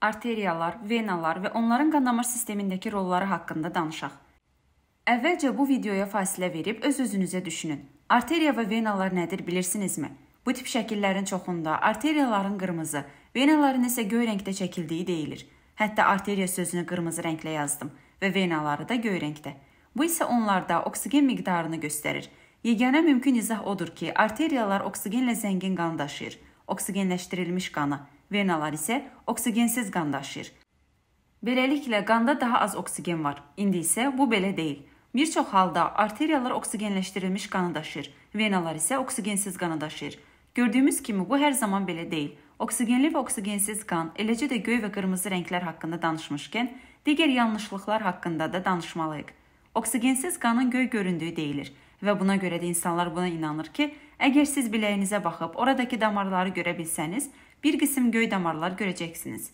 arteriyalar, venalar və onların qanamar sistemindəki rolları haqqında danışaq. Əvvəlcə bu videoya fasilə verib öz-özünüzə düşünün. Arteriya və venalar nədir bilirsinizmi? Bu tip şəkillərin çoxunda arteriyaların qırmızı, venaların isə göy rəngdə çəkildiyi deyilir. Hətta arteriya sözünü qırmızı rənglə yazdım və venaları da göy rəngdə. Bu isə onlarda oksigen miqdarını göstərir. Yeganə mümkün izah odur ki, arteriyalar oksigenlə zəngin qan daşıyır, oksigenləşdirilmiş qanı. Venalar isə oksigensiz qan daşıyır. Beləliklə qanda daha az oksigen var. İndi isə bu belə deyil. Bir çox halda arteriyalar oksigenləşdirilmiş qanı daşıyır, venalar isə oksigensiz qanı daşıyır. Gördüyümüz kimi bu hər zaman belə deyil. Oksigenli və oksigensiz qan, eləcə də göy və qırmızı rənglər haqqında danışmışkən, digər yanlışlıqlar haqqında da danışmalıyıq. Oksigensiz qanın göy göründüyü deyilir və buna görə də insanlar buna inanır ki, əgər siz biləyinizə baxıb oradakı damarları görə bilsəniz, bir qism göy damarlar görəcəksiniz.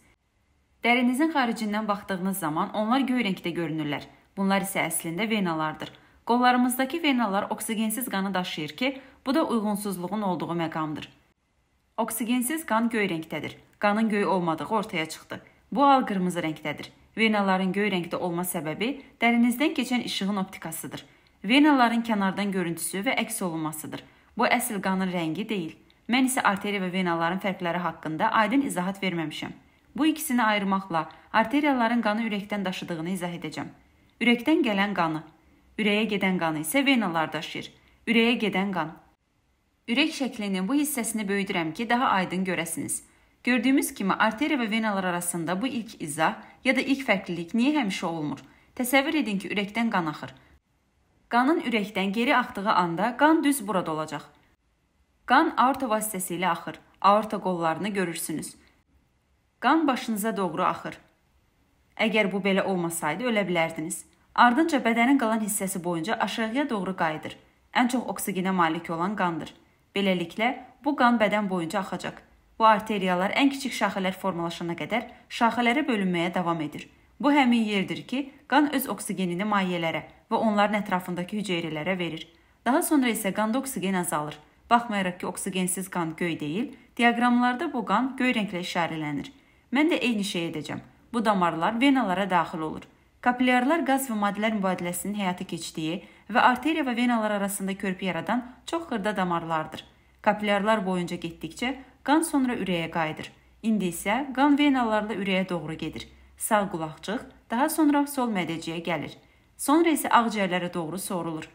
Dərinizin xaricindən baxdığınız zaman onlar göy rəngdə görünürlər. Bunlar isə əslində venalardır. Qollarımızdakı venalar oksigensiz qanı daşıyır ki, bu da uyğunsuzluğun olduğu məqamdır. Oksigensiz qan göy rəngdədir. Qanın göy olmadığı ortaya çıxdı. Bu al qırmızı rəngdədir. Venaların göy rəngdə olma səbəbi dərinizdən keçən işığın optikasıdır. Venaların kənardan görüntüsü və əks olunmasıdır. Bu əsl qanın rəngi deyil. Mən isə arteriya və venaların fərqləri haqqında aydın izahat verməmişəm. Bu ikisini ayırmaqla arteriyaların qanı ürəkdən daşıdığını izah edəcəm. Ürəkdən gələn qanı, ürəyə gedən qanı isə venalar daşıyır. Ürəyə gedən qan. Ürək şəklinin bu hissəsini böyüdürəm ki, daha aydın görəsiniz. Gördüyümüz kimi arteriya və venalar arasında bu ilk izah ya da ilk fərqlilik niyə həmişə olmur? Təsəvvür edin ki, ürəkdən qan axır. Qanın ürəkdən geri axdığı anda qan düz burada olacaq. Qan aorta vasitəsilə axır. Aorta qollarını görürsünüz. Qan başınıza doğru axır. Əgər bu belə olmasaydı ölə bilərdiniz. Ardınca bədənin qalan hissəsi boyunca aşağıya doğru qayıdır. Ən çox oksigenə malik olan qandır. Beləliklə, bu qan bədən boyunca axacaq. Bu arteriyalar ən kiçik şaxələr formalaşana qədər şaxələrə bölünməyə davam edir. Bu həmin yerdir ki, qan öz oksigenini mayiyələrə və onların ətrafındakı hüceyrələrə verir. Daha sonra isə qanda oksigen azalır Baxmayaraq ki, oksigensiz qan göy deyil, diaqramlarda bu qan göy rənglə işarələnir. Mən də eyni şey edəcəm. Bu damarlar venalara daxil olur. Kapilyarlar qaz və maddələr mübadiləsinin həyata keçdiyi və arteriya və venalar arasında körpü yaradan çox xırda damarlardır. Kapilyarlar boyunca getdikcə qan sonra ürəyə qayıdır. İndi isə qan venalarla ürəyə doğru gedir. Sağ qulaqcıq, daha sonra sol mədəciyə gəlir. Sonra isə ağciyərlərə doğru sorulur.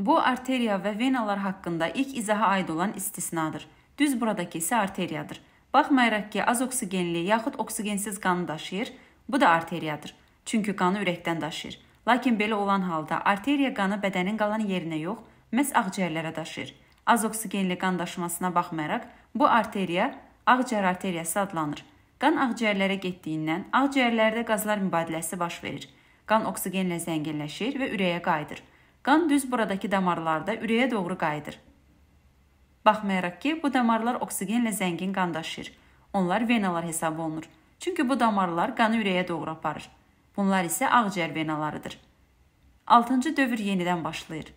Bu arteriya və venalar haqqında ilk izaha aid olan istisnadır. Düz buradakı isə arteriyadır. Baxmayaraq ki, az oksigenli yaxud oksigensiz qanı daşıyır, bu da arteriyadır. Çünki qanı ürəkdən daşıyır. Lakin belə olan halda arteriya qanı bədənin qalan yerinə yox, məhz ağciyərlərə daşıyır. Az oksigenli qan daşımasına baxmayaraq, bu arteriya ağciyər arteriyası adlanır. Qan ağciyərlərə getdiyindən ağciyərlərdə qazlar mübadiləsi baş verir. Qan oksigenlə zənginləşir və ürəyə qayıdır. Qan düz buradakı damarlarda ürəyə doğru qayıdır. Baxmayaraq ki, bu damarlar oksigenlə zəngin qan daşıyır. Onlar venalar hesab olunur. Çünki bu damarlar qanı ürəyə doğru aparır. Bunlar isə ağciyər venalarıdır. 6-cı dövr yenidən başlayır.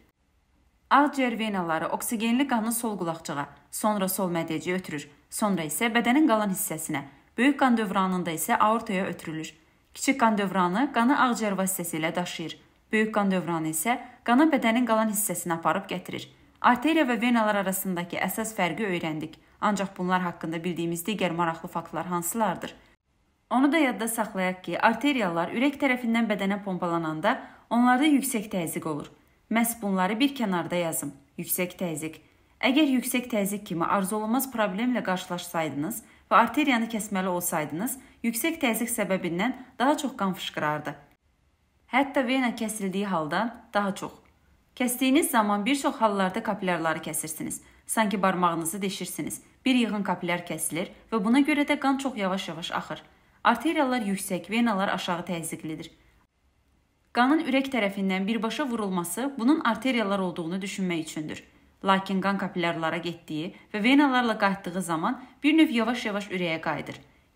Ağciyər venaları oksigenli qanı sol qulaqçığa, sonra sol mədəciyə ötürür, sonra isə bədənin qalan hissəsinə, böyük qan dövranında isə aortaya ötürülür. Kiçik qan dövranı qanı ağciyər vasitəsilə daşıyır. Böyük qan dövranı isə qanı bədənin qalan hissəsinə aparıb gətirir. Arteriya və venalar arasındakı əsas fərqi öyrəndik. Ancaq bunlar haqqında bildiyimiz digər maraqlı faktlar hansılardır? Onu da yadda saxlayaq ki, arteriyalar ürək tərəfindən bədənə pompalananda onlarda yüksək təzyiq olur. Məhz bunları bir kənarda yazım. Yüksək təzyiq. Əgər yüksək təzyiq kimi arzuolunmaz problemlə qarşılaşsaydınız və arteriyanı kəsməli olsaydınız, yüksək təzyiq səbəbindən daha çox qan fışqırardı. Hətta vena kəsildiyi halda daha çox. Kəsdiyiniz zaman bir çox hallarda kapillarları kəsirsiniz. Sanki barmağınızı deşirsiniz. Bir yığın kapilyar kəsilir və buna görə də qan çox yavaş-yavaş axır. Arteriyalar yüksək, venalar aşağı təzyiqlidir. Qanın ürək tərəfindən birbaşa vurulması bunun arteriyalar olduğunu düşünmək üçündür. Lakin qan kapillarlara getdiyi və venalarla qayıtdığı zaman bir növ yavaş-yavaş ürəyə qayıdır.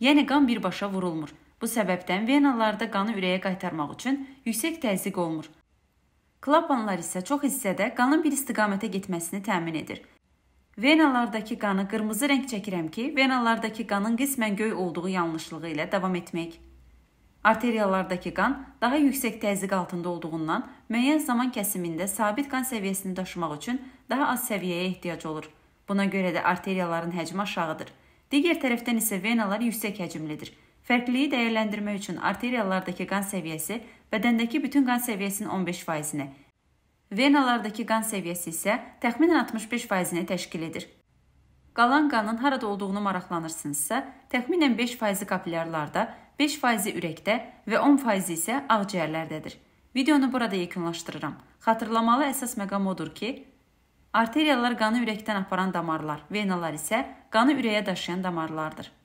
Yəni qan birbaşa vurulmur. Bu səbəbdən venalarda qanı ürəyə qaytarmaq üçün yüksək təzyiq olunur. Klapanlar isə çox hissədə qanın bir istiqamətə getməsini təmin edir. Venalardakı qanı qırmızı rəng çəkirəm ki, venalardakı qanın qismən göy olduğu yanlışlığı ilə davam etmək. Arteriyalardakı qan daha yüksək təzyiq altında olduğundan müəyyən zaman kəsimində sabit qan səviyyəsini daşımaq üçün daha az səviyyəyə ehtiyac olur. Buna görə də arteriyaların həcmi aşağıdır. Digər tərəfdən isə venalar yüksək həcmlidir. Fərqliyi dəyərləndirmək üçün arteriyalardakı qan səviyyəsi bədəndəki bütün qan səviyyəsinin 15%-ni, venalardakı qan səviyyəsi isə təxminən 65%-ni təşkil edir. Qalan qanın harada olduğunu maraqlanırsınızsa, təxminən 5%-i kapilyarlarda, 5%-i ürəkdə və 10%-i isə ağciyərlərdədir. Videonu burada yekunlaşdırıram. Xatırlamalı əsas məqam odur ki, arteriyalar qanı ürəkdən aparan damarlar, venalar isə qanı ürəyə daşıyan damarlardır.